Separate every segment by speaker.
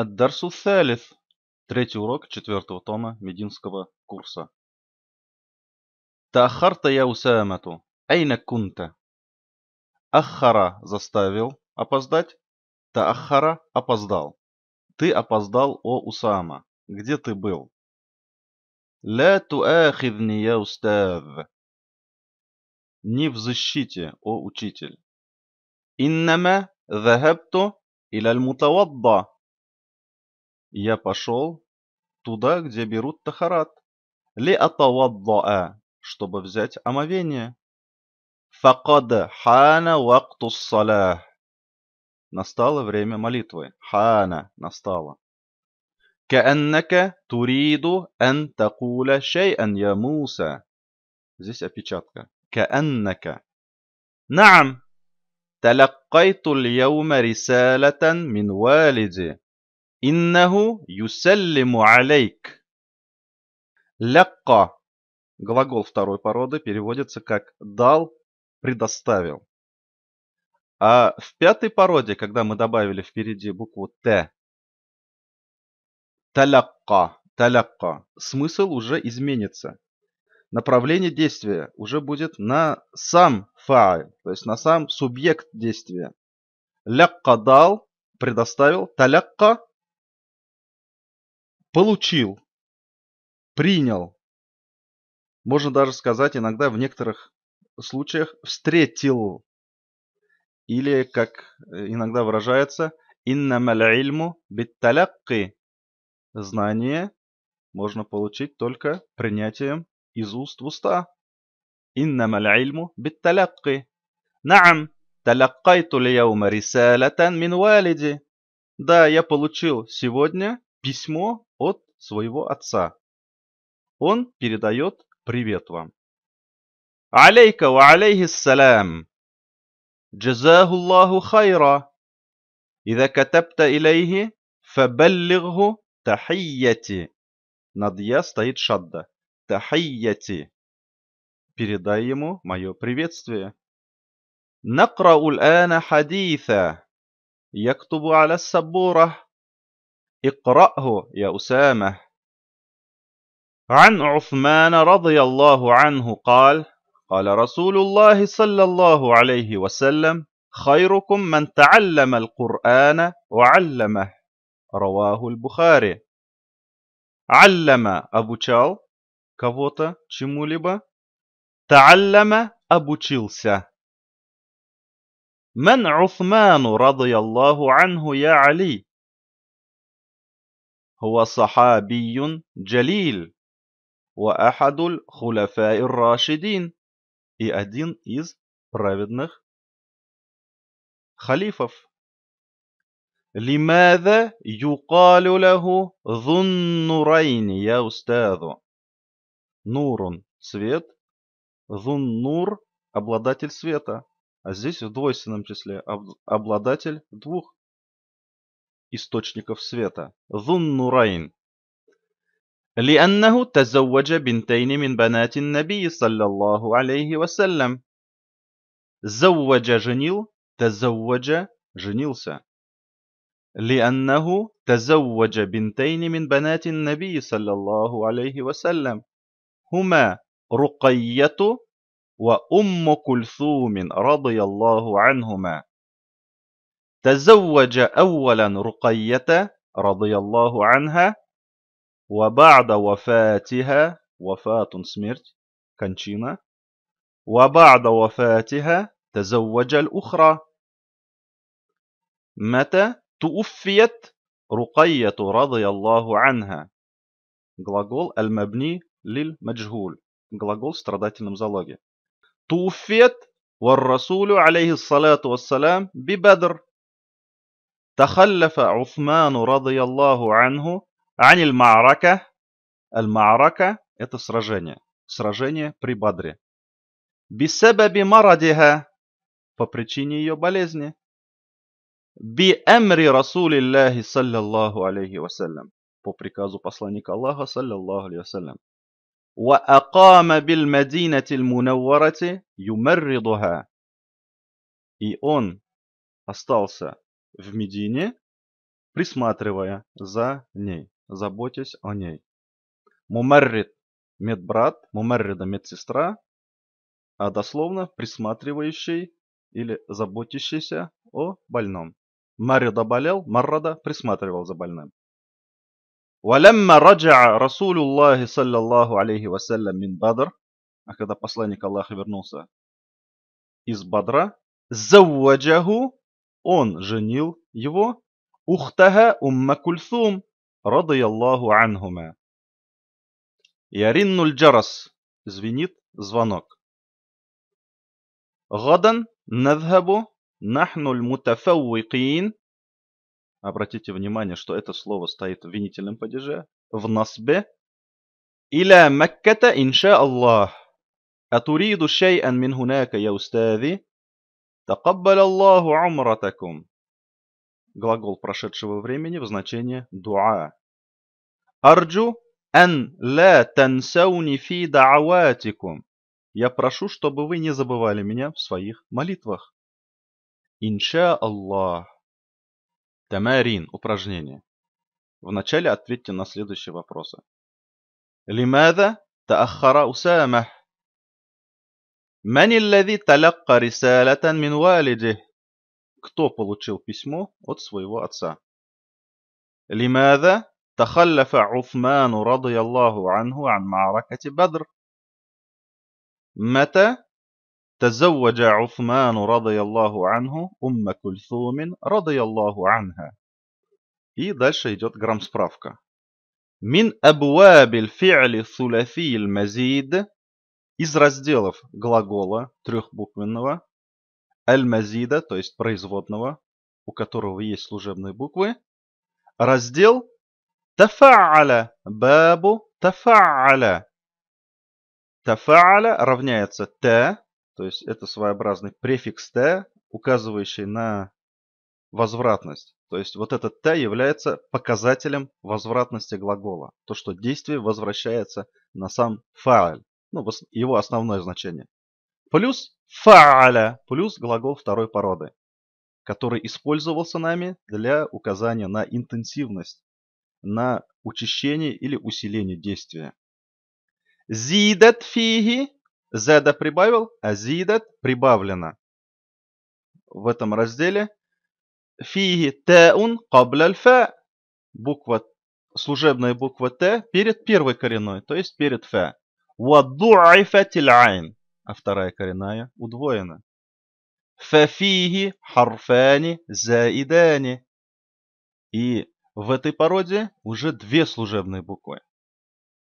Speaker 1: Ад-Дарсу Салис. Третий урок четвертого тома мединского курса. Тахарта я усамату. Айна кунта. Ахара заставил опоздать. Таахара опоздал. Ты опоздал, о Усама. Где ты был? Ля туахидни я устав. Не в защите, о учитель. Иннама захабту иляль мутавадда я пошел туда, где берут тахарат. Ли атаваддаа, чтобы взять омовение. Факад хана вактус салях. Настало время молитвы. Хана настало. Кааннака туриду ан такуля шейан я Муса. Здесь опечатка. Кааннака. Наам. تلقيت اليوم رسالة мин والدي Иннаху юсаллиму алейк. Лякка. Глагол второй породы переводится как «дал», «предоставил». А в пятой породе, когда мы добавили впереди букву «т», «талякка», «талякка», смысл уже изменится. Направление действия уже будет на сам фа'аль, то есть на сам субъект действия. «Лякка дал» предоставил, «талякка» Получил. Принял. Можно даже сказать, иногда в некоторых случаях встретил. Или, как э, иногда выражается, «Иннамаль ильму битталякки» – знание можно получить только принятием из уст в уста. «Иннамаль ильму битталякки» – «Наам, таляккайту лияума рисалатан мин валиди» – «Да, я получил сегодня письмо своего отца. Он передает привет вам. Алейка ва алейхиссалям! جزاه الله خيرا إذا كتبت إليه فبلغه تحيتي над «я» стоит шадда. Тахайяти. Передай ему мое приветствие. Накрау الآن حديثا. Яктубу على السبورة. اقرأه يا أسامة عن عثمان رضي الله عنه قال قال رسول الله صلى الله عليه وسلم خيركم من تعلم القرآن وعلمه رواه البخاري علم أبو تشال كفوتا чему تعلم أبو تشيلسا من عثمان رضي الله عنه يا علي هو صحابي جليل وأحد الخلفاء الراشدين и один из праведных خليفов لماذا يقال له ذو النورين يا أستاذ نور цвет ذو النور обладатель света а здесь в двойственном числе обладатель двух источников света, ذو لأنه تزوج بنتين من بنات النبي صلى الله عليه وسلم زوج женил تزوج женился لأنه تزوج بنتين من بنات النبي صلى الله عليه وسلم هما رقية وأم كلثوم رضي الله عنهما تزوج أولا رقية رضي الله عنها وبعد وفاتها وفاة سميرت كانشينا وبعد وفاتها تزوج الأخرى متى توفيت رقية رضي الله عنها غلاغول المبني للمجهول غلاغول в страдательном залоге توفيت والرسول عليه الصلاة والسلام ببدر تخلف عثمان رضي الله عنه عن المعركة المعركة – это сражение, сражение при Бадре. بسبب مرضها – по причине ее болезни. بأمر رسول الله صلى الله عليه وسلم – по приказу посланника Аллаха صلى الله عليه وسلم. وأقام بالمدينة المنورة يمرضها. И он остался в Медине, присматривая за ней, заботясь о ней. Мумеррит – медбрат, мумеррида – медсестра, а дословно присматривающий или заботящийся о больном. Марида болел, Маррада присматривал за больным. ولما رجع رسول الله صلى الله عليه وسلم من а когда посланник Аллаха вернулся из Бадра, زوجه он женил его Ухтаха Умма Кульсум, радияллаху ангума. Яриннуль джарас. Звенит звонок. Гадан надхабу нахнуль мутафауикин. Обратите внимание, что это слово стоит в винительном падеже. В насбе. Иля Мекката инша Аллах. Атуриду шей'ан мин хунака я устази. «Такаббаль Аллаху умратакум». Глагол прошедшего времени в значении «дуа». «Арджу ан ла тансауни фи дааватикум». Я прошу, чтобы вы не забывали меня в своих молитвах. Инша Аллах. Тамарин. Упражнение. Вначале ответьте на следующие вопросы. Лимада таахара усамах? من الذي تلقى رسالة من والده؟ Кто получил письмо от своего отца? لماذا تخلف عثمان رضي الله عنه عن معركة بدر؟ متى تزوج عثمان رضي الله عنه أم كلثوم رضي الله عنها؟ И дальше идет грамм справка. من أبواب الفعل الثلاثي المزيد из разделов глагола трехбуквенного, аль-мазида, то есть производного, у которого есть служебные буквы, раздел тафааля, бабу тафааля. Тафааля равняется т, то есть это своеобразный префикс т, указывающий на возвратность. То есть вот этот «т» является показателем возвратности глагола. То, что действие возвращается на сам фааль, ну, его основное значение. Плюс фааля, плюс глагол второй породы, который использовался нами для указания на интенсивность, на учащение или усиление действия. Зидат фиги, зеда прибавил, а зидат прибавлено. В этом разделе фиги таун кабляль фа, буква, служебная буква т перед первой коренной, то есть перед фа айн, а вторая коренная удвоена. Фафиги харфани заидани. И в этой породе уже две служебные буквы.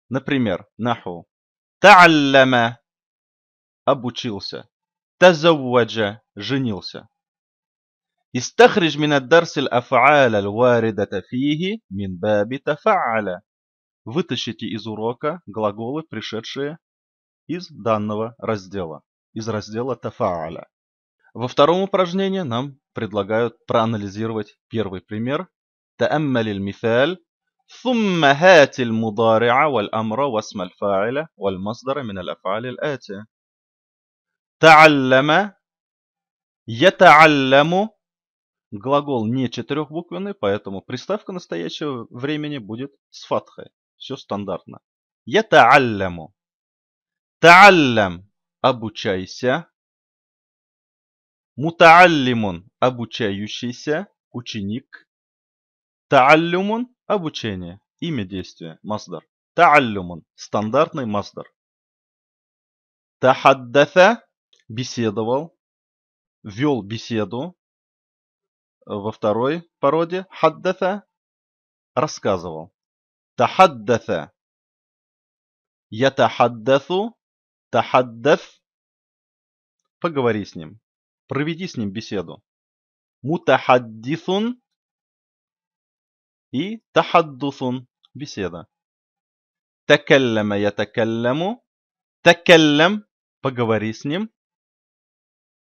Speaker 1: Например, наху. Та'аллама – обучился. Тазавваджа – женился. Истахридж мин ад-дарс аль-аф'ал аль-варидата фихи мин баби тафа'ала вытащите из урока глаголы, пришедшие из данного раздела, из раздела «Тафааля». Во втором упражнении нам предлагают проанализировать первый пример «Тааммал мифаль ثم هات المضارع والأمر واسم الفاعل والمصدر من الأفعال الآتية تعلم يتعلم Глагол не четырехбуквенный, поэтому приставка настоящего времени будет с фатхой. Все стандартно. Я та'алляму. Та'аллям. Обучайся. Мутааллимун – обучающийся, ученик. Тааллюмун – обучение, имя действия, маздар. Тааллюмун – стандартный маздар. Тахаддатha – беседовал, вел беседу. Во второй породе хаддатha – рассказывал. تحدث يتحدث تحدث Поговори с ним. Проведи с ним беседу. Мутахаддисун и тахаддусун – беседа. Такаллама я такалламу. Такаллам – поговори с ним.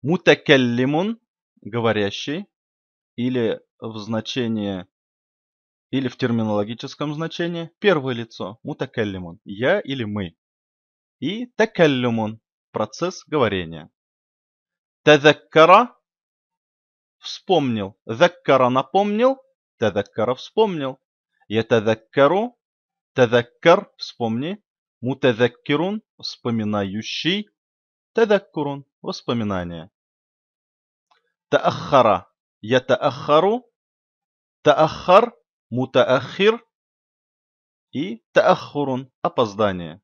Speaker 1: Мутакаллимун – говорящий. Или в значении или в терминологическом значении первое лицо мутакаллимун – я или мы, и такаллюмун – процесс говорения. Тадаккара – вспомнил, заккара – напомнил, тадаккара – вспомнил, я тадаккару – тадаккар – вспомни, мутадаккирун – вспоминающий, тадаккурун – воспоминание. Таахара – я таахару, таахар – мутааххир и тааххурун – опоздание.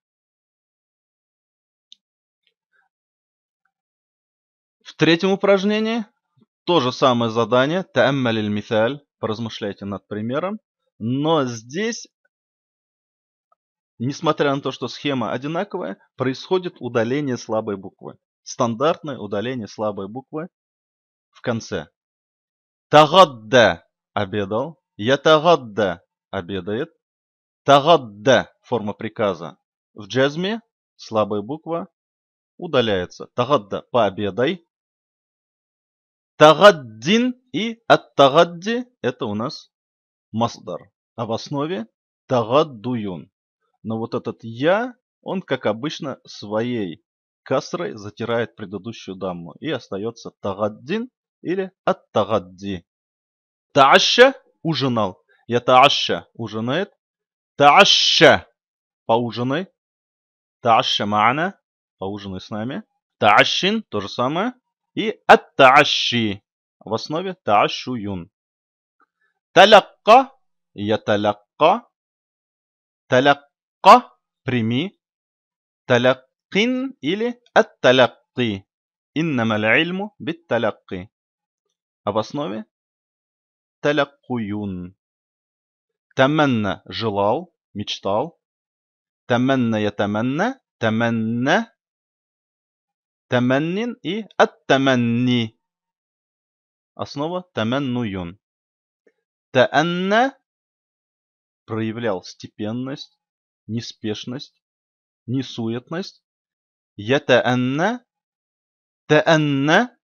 Speaker 1: В третьем упражнении то же самое задание «Тааммаль миталь» – поразмышляйте над примером, но здесь Несмотря на то, что схема одинаковая, происходит удаление слабой буквы. Стандартное удаление слабой буквы в конце. Тагадда обедал. Ятагадда – обедает. Тагадда – форма приказа. В джезме слабая буква. Удаляется. Тагадда – пообедай. Тагаддин и ат-тагадди это у нас масдар. А в основе – тагаддуюн. Но вот этот «я» он, как обычно, своей касрой затирает предыдущую дамму и остается тагаддин или ат Таща ужинал. Я тааща ужинает. Тааща поужинай. Тааща маана поужинай с нами. Таащин то же самое. И атащи таащи в основе таащуюн. Талакка я талакка. Талакка прими. Талаккин или ат-талакки. Иннама аль-ильму бит-талакки. А в основе таляккуюн. Таманна – желал, мечтал. Таманна ятаманна, таманна, таманнин и аттаманни. Основа таманнуюн. Таанна проявлял степенность, неспешность, несуетность. Ятаанна, таанна,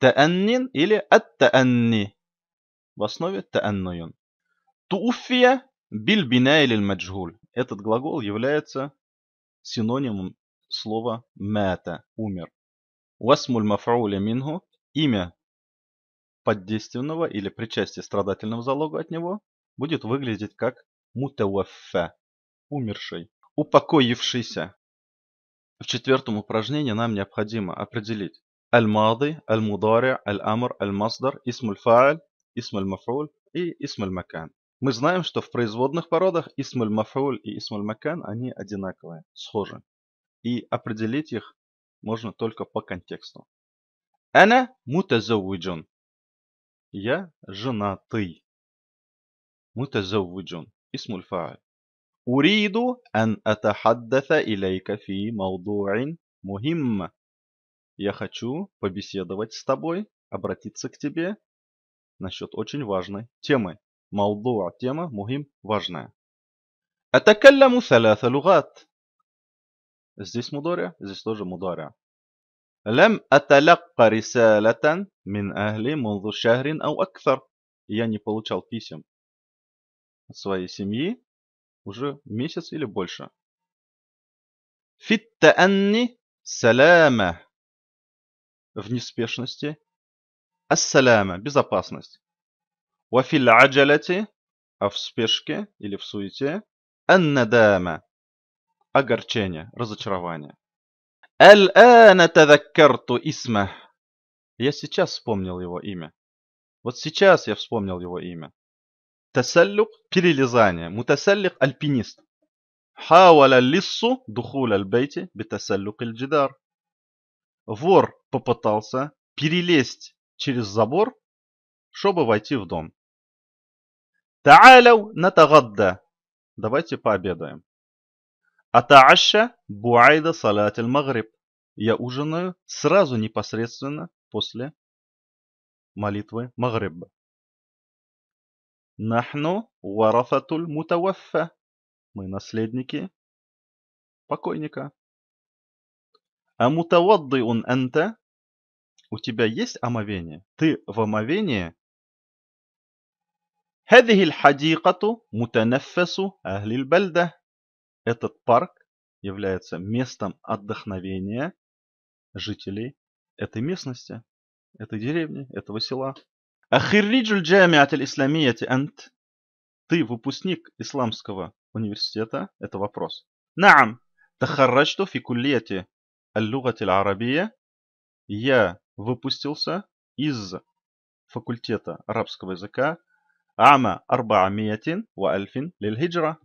Speaker 1: тааннин или аттаанни в основе тааннуюн. Туфия биль бинаиль маджгуль. Этот глагол является синонимом слова мэта умер. Уасмуль мафрауля мингу, имя поддейственного или причастие страдательного залога от него будет выглядеть как мутауаффа, умерший, упокоившийся. В четвертом упражнении нам необходимо определить аль-мады, аль-мудари, аль-амр, аль-масдар, исмуль-фааль, исм аль и исм аль Мы знаем, что в производных породах исм аль и исм аль они одинаковые, схожи. И определить их можно только по контексту. Ана мутазаввиджун. Я женатый. Мутазаввиджун. Исмуль фааль. أريد أن أتحدث إليك في موضوع مهم. Я хочу побеседовать с тобой, обратиться к тебе насчет очень важной темы. موضوع тема мухим важная. это أتكلم ثلاث лугат Здесь мударя, здесь тоже мударя. لم أتلقى رسالة мин ахли منذ шахрин ау أكثر. Я не получал писем от своей семьи уже месяц или больше. في анни سلامة. В неспешности Ассаляма – безопасность. Вафиль аджаляти – а в спешке или в суете. Аннадама – огорчение, разочарование. Аль-ана тадаккарту исма. Я сейчас вспомнил его имя. Вот сейчас я вспомнил его имя. Тасаллюк – перелезание. Мутасаллик – альпинист. Хауаля лиссу духуль аль-бейти битасаллюк аль-джидар. Вор попытался перелезть через забор, чтобы войти в дом. Та'аляу тагадда. Давайте пообедаем. Атааша буайда салат магриб. Я ужинаю сразу непосредственно после молитвы Магриба. Нахну варафатуль мутаваффа. Мы наследники покойника. А мутаваддиун анта у тебя есть омовение? Ты в омовении? هذه الحديقة متنفس أهل البلدة. Этот парк является местом отдохновения жителей этой местности, этой деревни, этого села. أخريج الجامعة الإسلامية أنت? Ты выпускник исламского университета? Это вопрос. نعم. تخرجت في كلية اللغة العربية. Я выпустился из факультета арабского языка عام 410 للهجرة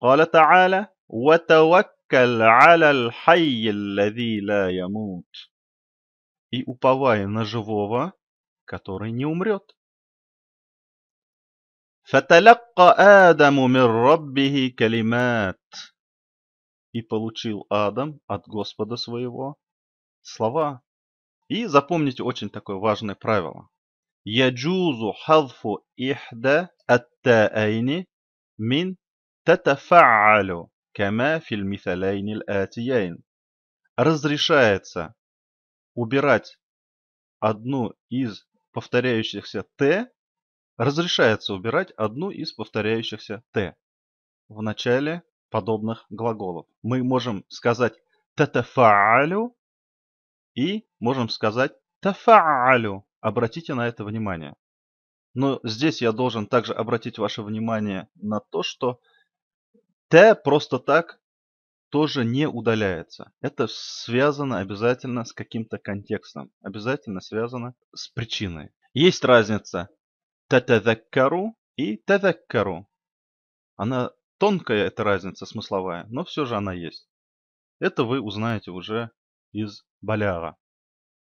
Speaker 1: قال تعالى وتوكل على الحي الذي لا يموت и уповая на живого, который не умрет. فتلقى آدم من ربه كلمات и получил Адам от Господа своего слова. И запомните очень такое важное правило. Яджузу хадфу ихда аттаайни мин татафаалю кама фил мисалайни атияйн. Разрешается убирать одну из повторяющихся т, разрешается убирать одну из повторяющихся т в начале подобных глаголов. Мы можем сказать татафаалю и можем сказать «тафа'алю». Обратите на это внимание. Но здесь я должен также обратить ваше внимание на то, что «т» просто так тоже не удаляется. Это связано обязательно с каким-то контекстом, обязательно связано с причиной. Есть разница «татадаккару» и «тадаккару». Она тонкая, эта разница смысловая, но все же она есть. Это вы узнаете уже из баляга,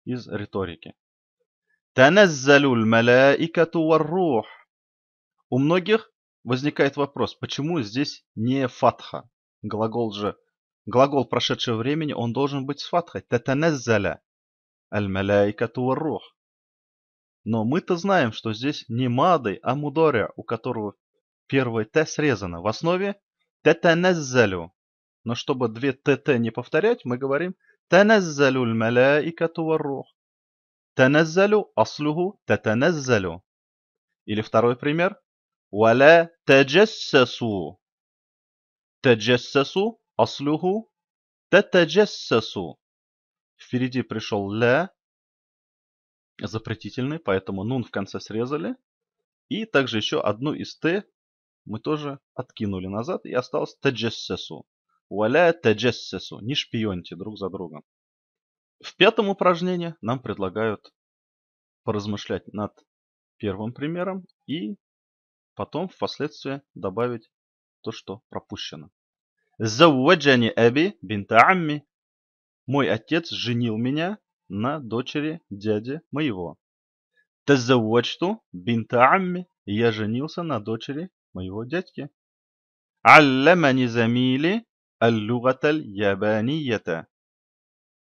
Speaker 1: из риторики. Таназзалю малаикату варрух. У многих возникает вопрос, почему здесь не фатха? Глагол же, глагол прошедшего времени, он должен быть с фатхой. Татаназзаля аль-маляикату варрух. Но мы-то знаем, что здесь не Мады, а мудоря, у которого первое т срезано. В основе татаназзалю. Но чтобы две тт не повторять, мы говорим تنزل الملائكة والروح. تنزل أصله تتنزل. Или второй пример. ولا تجسسوا. تجسسوا أصله تتجسسوا. Впереди пришел ля запретительный, поэтому нун в конце срезали. И также еще одну из т мы тоже откинули назад и осталось таджессесу. Уаля таджессесу, не шпионьте друг за другом. В пятом упражнении нам предлагают поразмышлять над первым примером и потом впоследствии добавить то, что пропущено. Зауаджани Эби бинта Амми. Мой отец женил меня на дочери дяди моего. Тазауачту бинта Амми. Я женился на дочери моего дядьки. Аллама низамили اللغة اليابانية.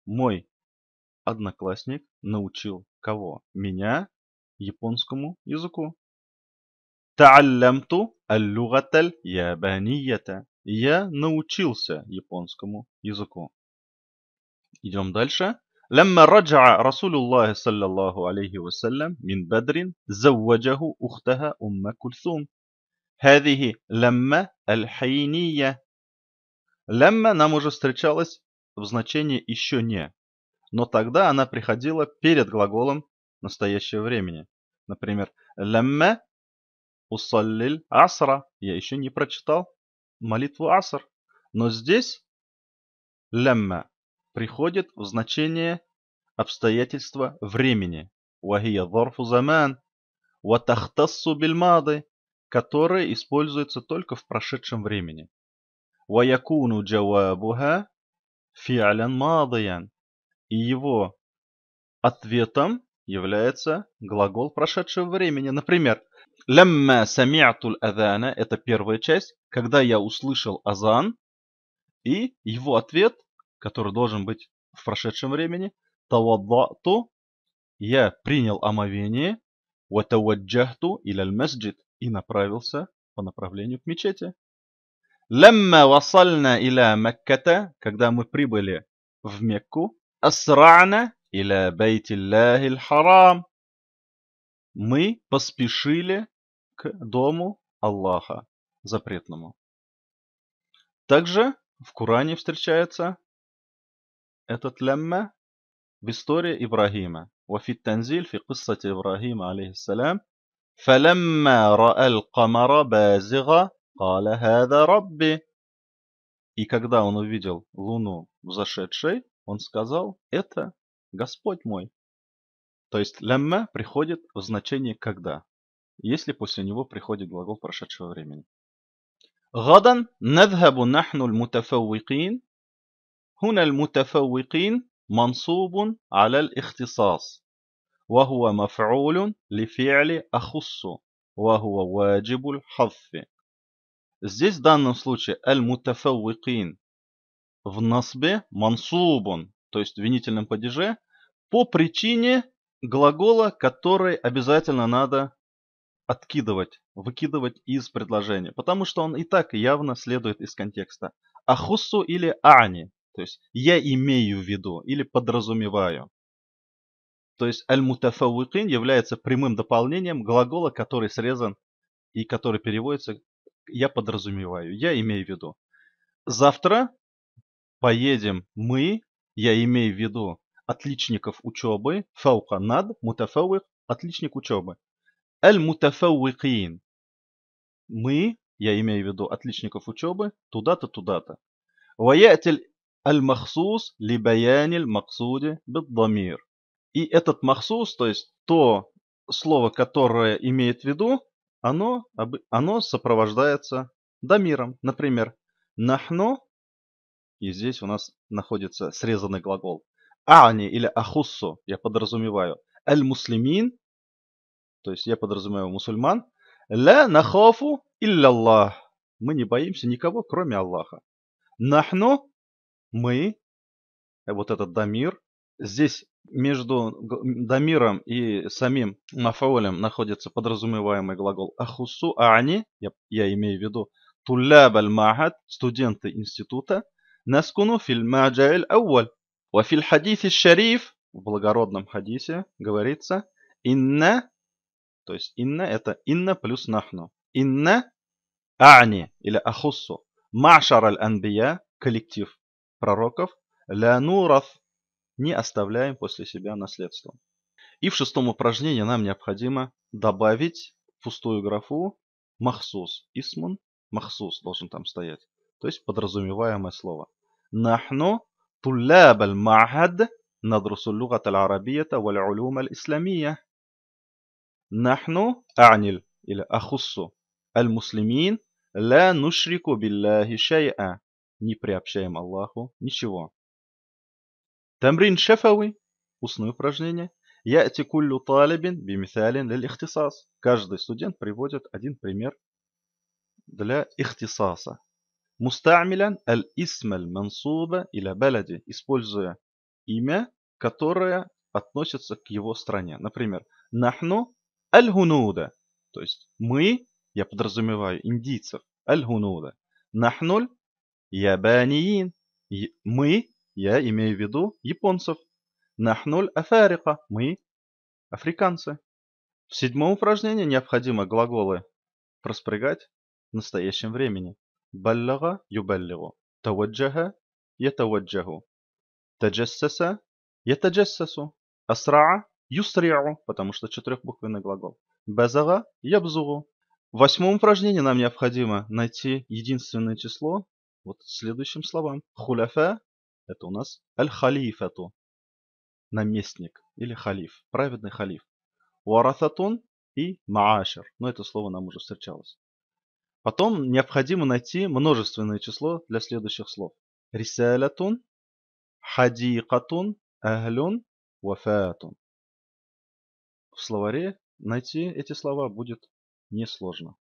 Speaker 1: Мой одноклассник научил кого? Меня японскому языку. تعلمت اللغة اليابانية. Я научился японскому языку. Идем дальше. لما رجع رسول الله صلى الله عليه وسلم من بدر زوجه أختها أم كلثوم هذه لما الحينية Лемме нам уже встречалась в значении «еще не», но тогда она приходила перед глаголом настоящего времени. Например, «Лемме усаллиль асра» – я еще не прочитал молитву асар, Но здесь «лемме» приходит в значение обстоятельства времени. «Вахия зарфу заман» «Ватахтассу бильмады» которые используются только в прошедшем времени. ويكون جوابها فعلا ماضيا. И его ответом является глагол прошедшего времени. Например, «Лямма сами'туль адана» – это первая часть, когда я услышал азан, и его ответ, который должен быть в прошедшем времени, «Таваддату» – я принял омовение, «Ватаваджахту» или аль и направился по направлению к мечети. Лемма васальна иля Мекката, когда мы прибыли в Мекку, асрана иля бейтилляхи харам. Мы поспешили к дому Аллаха запретному. Также в Коране встречается этот лемма в истории Ибрагима. وفي التنزيل في قصة إبراهيم عليه السلام فلما رأى القمر بازغا Каля хада И когда он увидел луну взошедшей, он сказал, это Господь мой. То есть лямма приходит в значение когда, если после него приходит глагол прошедшего времени. غدا نذهب نحن المتفوقين هنا المتفوقين منصوب على الاختصاص وهو مفعول لفعل أخص وهو واجب الحذف Здесь в данном случае эль аль-мутафаввикин в насбе мансубун, то есть в винительном падеже, по причине глагола, который обязательно надо откидывать, выкидывать из предложения, потому что он и так явно следует из контекста. Ахуссу или ани, то есть я имею в виду или подразумеваю. То есть эль аль-мутафавикин является прямым дополнением глагола, который срезан и который переводится я подразумеваю, я имею в виду. Завтра поедем мы, я имею в виду отличников учебы, фаука над, мутафауик, отличник учебы. Аль-мутафауикин. Мы, я имею в виду отличников учебы, туда-то, туда-то. Ваятель аль-махсус либаяниль максуди биддамир. И этот махсус, то есть то слово, которое имеет в виду, оно, оно сопровождается дамиром, например, нахно, и здесь у нас находится срезанный глагол. Ани или ахуссу, я подразумеваю. эль муслимин то есть я подразумеваю мусульман. ла нахофу илляллах. Мы не боимся никого, кроме Аллаха. нахно, мы, э, вот этот дамир. Здесь между Дамиром и самим Мафаолем находится подразумеваемый глагол ахусу, а они, я, я имею в виду, туляб аль-махад, студенты института, наскуну филь маджаэль ауаль. Ва филь хадисе шариф, в благородном хадисе говорится, инна, то есть инна это инна плюс нахну. Инна а'ни или ахусу. машар аль-анбия, коллектив пророков, ля нурав не оставляем после себя наследство. И в шестом упражнении нам необходимо добавить в пустую графу махсус. Исмун махсус должен там стоять. То есть подразумеваемое слово. Нахну тулляб аль-махад надрусу лугат аль-арабията валь улюм аль-исламия. Нахну аниль или ахуссу аль-муслимин ла нушрику билляхи шай'a. Не приобщаем Аллаху ничего. تمرين شفوي устное упражнение. يأتي كل طالب بمثال للاختصاص. Каждый студент приводит один пример для اختصاصа. مستعملا الاسم المنصوب إلى بلده. Используя имя, которое относится к его стране. Например, нахну аль-хунуда. То есть мы, я подразумеваю индийцев, аль-хунуда. Нахнуль ябаниин. Мы я имею в виду японцев. Нахнуль афарика. Мы африканцы. В седьмом упражнении необходимо глаголы проспрягать в настоящем времени. Баллага юбаллигу. Таваджага ятаваджагу. Таджассаса ятаджассасу. Асраа юсриу, потому что четырехбуквенный глагол. Базага ябзугу. В восьмом упражнении нам необходимо найти единственное число вот следующим словам. Хуляфа это у нас аль-халифату, наместник или халиф, праведный халиф. Уарасатун и маашер. Но ну, это слово нам уже встречалось. Потом необходимо найти множественное число для следующих слов. Рисалятун, хадикатун, ахлюн, вафатун. В словаре найти эти слова будет несложно.